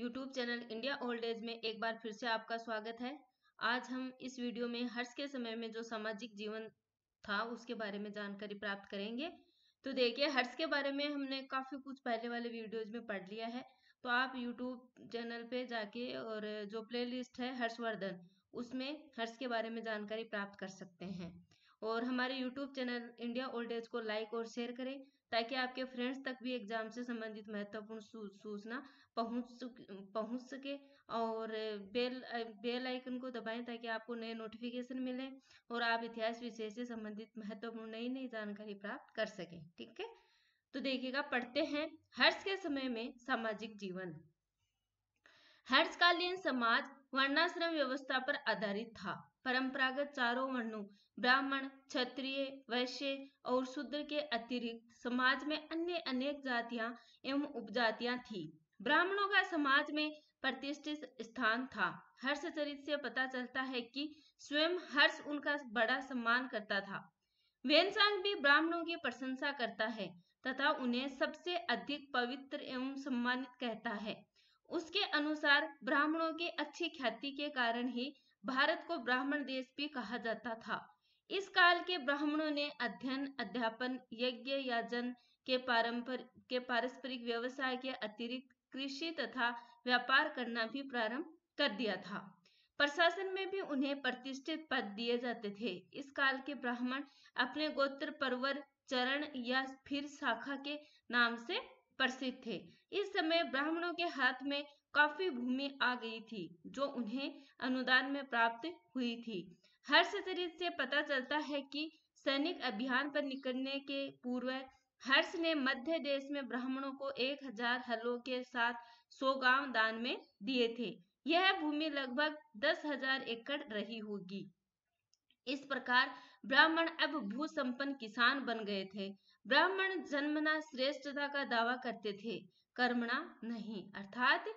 YouTube channel India old age में एक बार फिर से आपका स्वागत है आज हम इस वीडियो में हर्ष के समय में जो सामाजिक जीवन था उसके बारे में जानकारी प्राप्त करेंगे तो देखिए हर्ष के बारे में हमने काफ़ी कुछ पहले वाले वीडियोज में पढ़ लिया है तो आप यूट्यूब चैनल पे जाके और जो प्लेलिस्ट है हर्षवर्धन उसमें हर्ष के बारे में जानकारी प्राप्त कर सकते हैं और हमारे YouTube channel India old age को लाइक और शेयर करें ताकि आपके फ्रेंड्स तक भी एग्जाम से संबंधित महत्वपूर्ण सूचना पहुंच पहुँच सके और बेल बेल आइकन को दबाएं ताकि आपको नए नोटिफिकेशन मिले और आप इतिहास विषय से संबंधित महत्वपूर्ण नई नई जानकारी प्राप्त कर सकें ठीक है तो देखिएगा पढ़ते हैं हर्ष के समय में सामाजिक जीवन हर्षकालीन समाज वर्णाश्रम व्यवस्था पर आधारित था परंपरागत चारों वर्णों ब्राह्मण क्षत्रिय वैश्य और शूद्र के अतिरिक्त समाज में अन्य अनेक जातियां एवं उपजातियां थी ब्राह्मणों का समाज में प्रतिष्ठित स्थान था हर्ष चरित से पता चलता है कि स्वयं हर्ष उनका बड़ा सम्मान करता था वेनसांग भी ब्राह्मणों की प्रशंसा करता है तथा उन्हें सबसे अधिक पवित्र एवं सम्मानित कहता है उसके अनुसार ब्राह्मणों की अच्छी ख्याति के कारण ही भारत को ब्राह्मण देश भी कहा जाता था इस काल के ब्राह्मणों ने अध्ययन अध्यापन यज्ञ याजन के पारंपर के पारस्परिक व्यवसाय के अतिरिक्त कृषि तथा व्यापार करना भी प्रारंभ कर दिया था प्रशासन में भी उन्हें प्रतिष्ठित पद दिए जाते थे इस काल के ब्राह्मण अपने गोत्र परवर चरण या फिर शाखा के नाम से प्रसिद्ध थे इस समय ब्राह्मणों के हाथ में काफी भूमि आ गई थी जो उन्हें अनुदान में प्राप्त हुई थी हर्षचरित से पता चलता है कि सैनिक अभियान पर निकलने के पूर्व हर्ष ने मध्य देश में ब्राह्मणों को एक हजार हलों के साथ सौ गांव दान में दिए थे यह भूमि लगभग दस हजार एकड़ रही होगी इस प्रकार ब्राह्मण अब भू संपन्न किसान बन गए थे ब्राह्मण जन्मना श्रेष्ठता का दावा करते थे कर्मणा नहीं अर्थात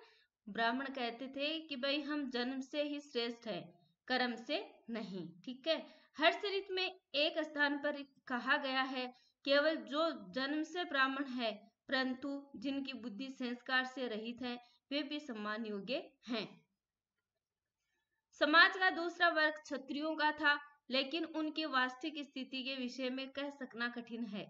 ब्राह्मण कहते थे कि भाई हम जन्म से ही श्रेष्ठ है कर्म से नहीं ठीक है हर चरित में एक स्थान पर कहा गया है केवल जो जन्म से ब्राह्मण है परंतु जिनकी बुद्धि संस्कार से रहित है वे भी सम्मान योग्य हैं समाज का दूसरा वर्ग क्षत्रियो का था लेकिन उनकी वास्तविक स्थिति के विषय में कह सकना कठिन है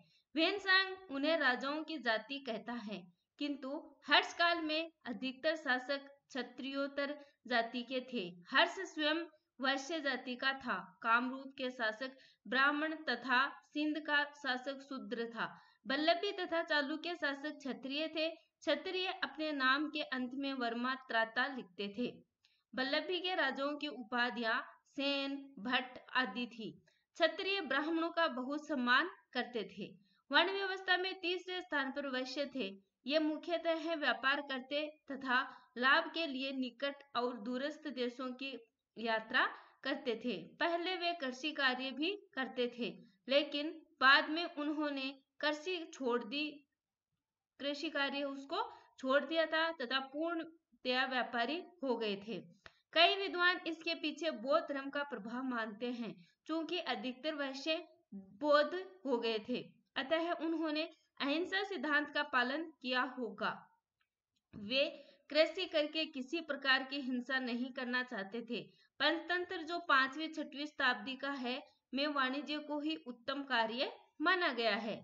उन्हें राजाओं की जाति कहता है किंतु हर्ष काल में अधिकतर शासक क्षत्रियोत्तर जाति के थे हर्ष स्वयं वैश्य जाति का था कामरूप के शासक ब्राह्मण तथा सिंध का शासक शूद्र था बल्लभी तथा चालुक्य शासक क्षत्रिय थे क्षत्रिय अपने नाम के अंत में वर्मा त्राता लिखते थे बल्लभी के राजाओं की उपाधियां सेन भट्ट आदि थी क्षत्रिय ब्राह्मणों का बहुत सम्मान करते थे वर्ण व्यवस्था में तीसरे स्थान पर वैश्य थे ये मुख्यतः व्यापार करते तथा लाभ के लिए निकट और दूरस्थ देशों की यात्रा करते थे पहले वे कृषि कार्य भी करते थे लेकिन बाद में उन्होंने कृषि छोड़ दी कृषि कार्य उसको छोड़ दिया था तथा पूर्णतया व्यापारी हो गए थे कई विद्वान इसके पीछे बौद्ध धर्म का प्रभाव मानते हैं क्योंकि अधिकतर वैश्य बौद्ध हो गए थे अतः उन्होंने अहिंसा सिद्धांत का पालन किया होगा वे कृषि करके किसी प्रकार की हिंसा नहीं करना चाहते थे पंचतंत्र जो पांचवी छठवी शताब्दी का है में वाणिज्य को ही उत्तम कार्य माना गया है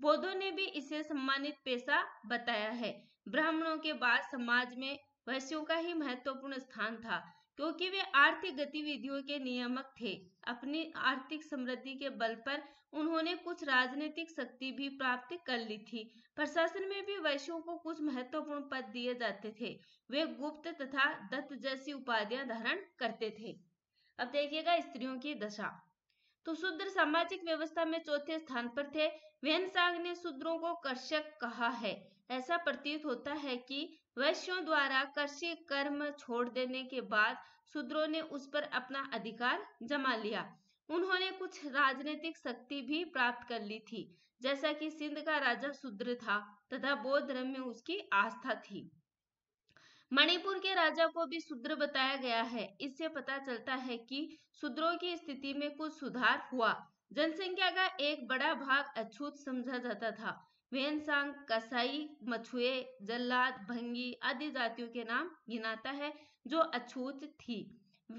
बौद्धों ने भी इसे सम्मानित पेशा बताया है ब्राह्मणों के बाद समाज में वैश्यों का ही महत्वपूर्ण स्थान था क्योंकि तो वे आर्थिक गतिविधियों के नियामक थे अपनी आर्थिक समृद्धि के बल पर उन्होंने कुछ राजनीतिक शक्ति भी प्राप्त कर ली थी प्रशासन में भी वैश्यों को कुछ महत्वपूर्ण पद दिए जाते थे वे गुप्त तथा दत्त जैसी उपाधियां धारण करते थे अब देखिएगा स्त्रियों की दशा तो शूद्र सामाजिक व्यवस्था में चौथे स्थान पर थे वेनसाग ने शूद्रों को कर्षक कहा है ऐसा प्रतीत होता है कि वैश्यों द्वारा कृषि कर्म छोड़ देने के बाद शूद्रों ने उस पर अपना अधिकार जमा लिया उन्होंने कुछ राजनीतिक शक्ति भी प्राप्त कर ली थी जैसा कि सिंध का राजा शूद्र था तथा बौद्ध धर्म में उसकी आस्था थी मणिपुर के राजा को भी शूद्र बताया गया है इससे पता चलता है कि शूद्रों की स्थिति में कुछ सुधार हुआ जनसंख्या का एक बड़ा भाग अछूत समझा जाता था वेनसांग कसाई मछुए जल्लाद भंगी आदि जातियों के नाम गिनाता है जो अछूत थी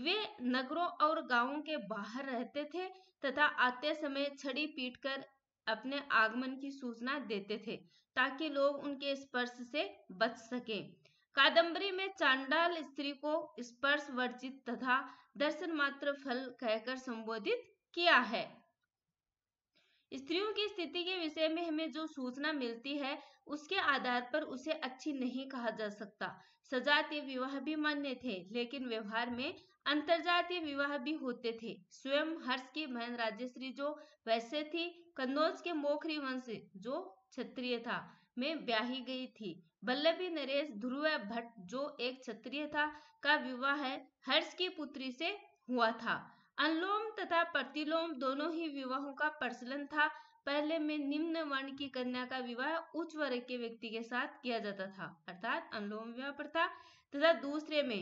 वे नगरों और गांवों के बाहर रहते थे तथा आते समय छड़ी पीटकर अपने आगमन की सूचना देते थे ताकि लोग उनके स्पर्श से बच सकें कादंबरी में चांडाल स्त्री को स्पर्श वर्जित तथा दर्शन मात्र फल कहकर संबोधित किया है स्त्रियों की स्थिति के विषय में हमें जो सूचना मिलती है उसके आधार पर उसे अच्छी नहीं कहा जा सकता सजातीय विवाह भी मान्य थे लेकिन व्यवहार में अंतरजातीय विवाह भी होते थे स्वयं हर्ष की बहन राजेश्वरी जो वैसे थी कन्नौज के मोखरी वंश जो क्षत्रिय था में ब्याही गई थी बल्लभी नरेश ध्रुव भट्ट जो एक क्षत्रिय था का विवाह हर्ष की पुत्री से हुआ था अनुलोम तथा प्रतिलोम दोनों ही विवाहों का प्रचलन था पहले में निम्न वर्ण की कन्या का विवाह उच्च वर्ग के व्यक्ति के साथ किया जाता था अर्थात अनुलोम विवाह प्रथा तथा दूसरे में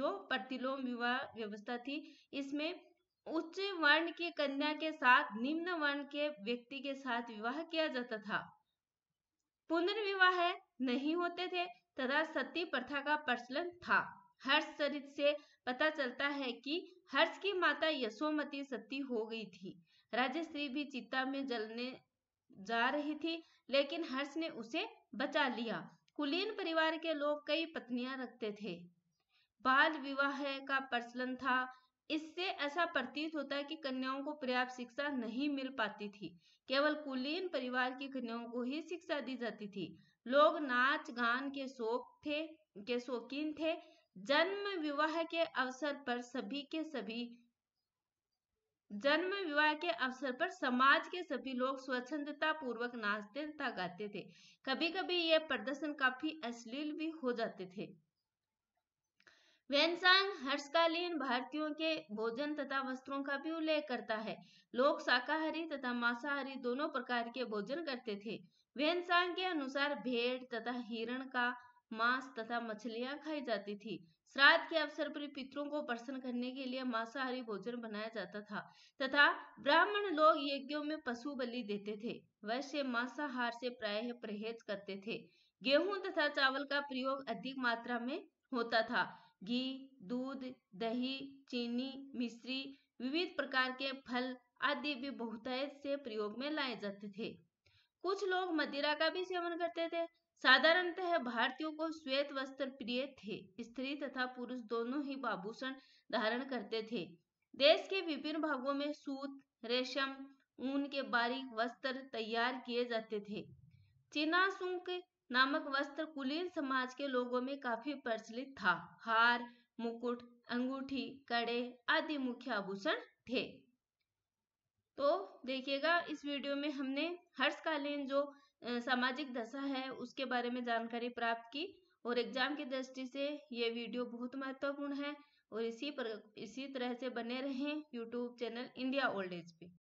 जो प्रतिलोम विवाह व्यवस्था थी इसमें उच्च वर्ण की कन्या के साथ निम्न वर्ण के व्यक्ति के साथ विवाह किया जाता था पुनर्विवाह नहीं होते थे तथा सती प्रथा का प्रचलन था हर्ष चरित से पता चलता है कि हर्ष की माता यशोमती सती हो गई थी राजश्री भी चिता में जलने जा रही थी लेकिन हर्ष ने उसे बचा लिया कुलीन परिवार के लोग कई पत्नियां रखते थे बाल विवाह का प्रचलन था इससे ऐसा प्रतीत होता है कि कन्याओं को पर्याप्त शिक्षा नहीं मिल पाती थी केवल कुलीन परिवार की कन्याओं को ही शिक्षा दी जाती थी लोग नाच गान के शौक थे के शौकीन थे जन्म विवाह के अवसर पर सभी के सभी जन्म विवाह के अवसर पर समाज के सभी लोग स्वच्छंदता पूर्वक नाचते तथा गाते थे कभी कभी ये प्रदर्शन काफी अश्लील भी हो जाते थे वेनसांग हर्षकालीन भारतीयों के भोजन तथा वस्त्रों का भी उल्लेख करता है लोग शाकाहारी तथा मांसाहारी दोनों प्रकार के भोजन करते थे वेनसांग के अनुसार भेड़ तथा हिरण का मांस तथा मछलियां खाई जाती थी श्राद्ध के अवसर पर पितरों को प्रसन्न करने के लिए मांसाहारी भोजन बनाया जाता था तथा ब्राह्मण लोग यज्ञों में पशु बलि देते थे वैसे मांसाहार से प्राय परहेज करते थे गेहूं तथा चावल का प्रयोग अधिक मात्रा में होता था घी दूध दही चीनी मिश्री विविध प्रकार के फल आदि भी बहुतायत से प्रयोग में लाए जाते थे कुछ लोग मदिरा का भी सेवन करते थे साधारणतः भारतीयों को श्वेत वस्त्र प्रिय थे स्त्री तथा पुरुष दोनों ही आभूषण धारण करते थे देश के विभिन्न भागों में सूत रेशम ऊन के बारीक वस्त्र तैयार किए जाते थे चीना नामक वस्त्र कुलीन समाज के लोगों में काफी प्रचलित था हार मुकुट अंगूठी कड़े आदि मुख्य आभूषण थे देखिएगा इस वीडियो में हमने हर्षकालीन जो सामाजिक दशा है उसके बारे में जानकारी प्राप्त की और एग्जाम की दृष्टि से ये वीडियो बहुत महत्वपूर्ण है और इसी पर इसी तरह से बने रहें YouTube channel India old age पे